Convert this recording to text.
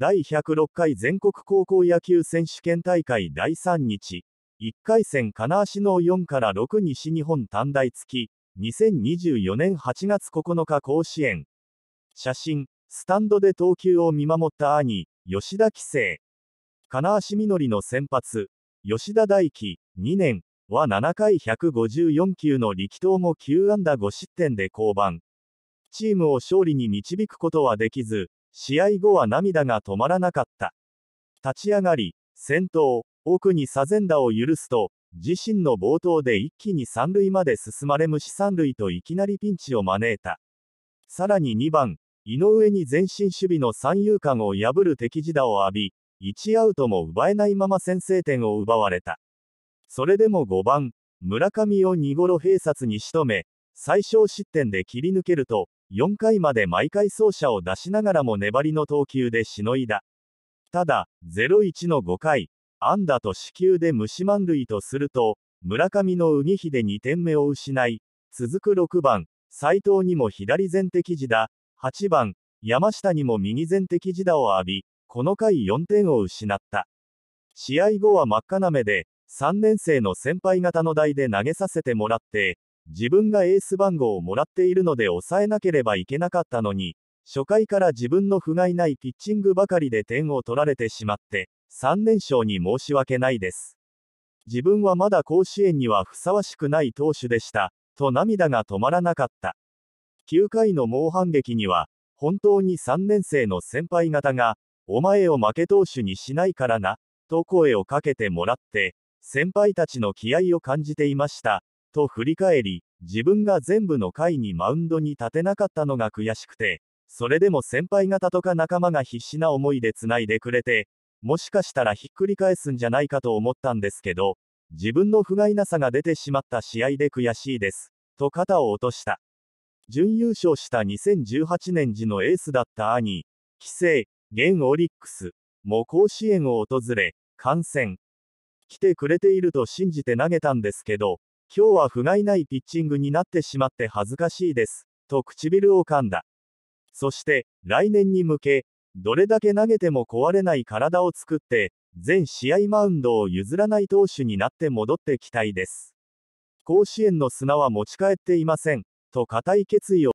第106回全国高校野球選手権大会第3日、1回戦金足の4から6西日本短大付き、2024年8月9日甲子園。写真、スタンドで投球を見守った兄、吉田棋聖。金足みのりの先発、吉田大輝、2年は7回154球の力投も9安打5失点で降板。チームを勝利に導くことはできず、試合後は涙が止まらなかった。立ち上がり、先頭、奥にサゼンダを許すと、自身の冒頭で一気に三塁まで進まれ無視三塁といきなりピンチを招いた。さらに2番、井上に前進守備の三遊間を破る敵地打を浴び、1アウトも奪えないまま先制点を奪われた。それでも5番、村上を2ゴロ併殺に仕留め、最小失点で切り抜けると、4回まで毎回走者を出しながらも粘りの投球でしのいだ。ただ、0-1の5回、安打と死球で無満塁とすると、村上の海で2点目を失い、続く6番、斎藤にも左前敵時打、8番、山下にも右前敵時打を浴び、この回4点を失った。試合後は真っ赤な目で、3年生の先輩方の代で投げさせてもらって、自分がエース番号をもらっているので抑えなければいけなかったのに、初回から自分の不甲斐ないピッチングばかりで点を取られてしまって、3連勝に申し訳ないです。自分はまだ甲子園にはふさわしくない投手でした、と涙が止まらなかった。9回の猛反撃には、本当に3年生の先輩方が、お前を負け投手にしないからな、と声をかけてもらって、先輩たちの気合を感じていました。と振り返り、自分が全部の回にマウンドに立てなかったのが悔しくて、それでも先輩方とか仲間が必死な思いでつないでくれて、もしかしたらひっくり返すんじゃないかと思ったんですけど、自分の不甲斐なさが出てしまった試合で悔しいです、と肩を落とした。準優勝した2018年時のエースだった兄、棋聖、現オリックス、も甲子園を訪れ、観戦。来てくれていると信じて投げたんですけど、今日は不甲斐ないピッチングになってしまって恥ずかしいです、と唇を噛んだ。そして、来年に向け、どれだけ投げても壊れない体を作って、全試合マウンドを譲らない投手になって戻ってきたいです。甲子園の砂は持ち帰っていません、と固い決意を